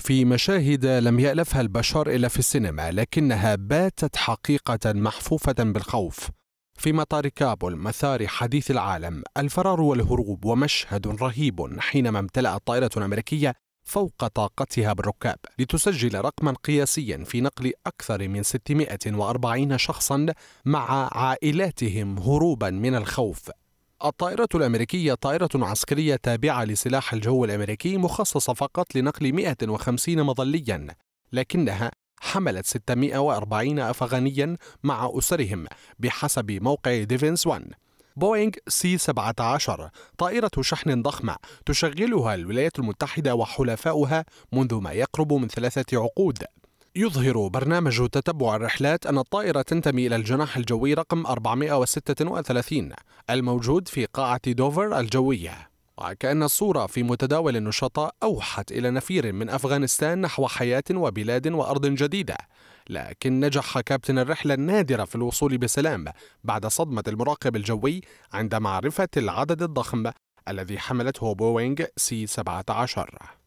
في مشاهد لم يألفها البشر إلا في السينما لكنها باتت حقيقة محفوفة بالخوف في مطار كابول مثار حديث العالم الفرار والهروب ومشهد رهيب حينما امتلأت طائرة أمريكية فوق طاقتها بالركاب لتسجل رقما قياسيا في نقل أكثر من 640 شخصا مع عائلاتهم هروبا من الخوف الطائرة الأمريكية طائرة عسكرية تابعة لسلاح الجو الأمريكي مخصصة فقط لنقل 150 مظليا لكنها حملت 640 أفغانيا مع أسرهم بحسب موقع ديفنس 1 بوينغ سي 17 طائرة شحن ضخمة تشغلها الولايات المتحدة وحلفاؤها منذ ما يقرب من ثلاثة عقود يظهر برنامج تتبع الرحلات أن الطائرة تنتمي إلى الجناح الجوي رقم 436 الموجود في قاعة دوفر الجوية وكأن الصورة في متداول النشطاء أوحت إلى نفير من أفغانستان نحو حياة وبلاد وأرض جديدة لكن نجح كابتن الرحلة النادرة في الوصول بسلام بعد صدمة المراقب الجوي عند معرفة العدد الضخم الذي حملته بوينغ سي 17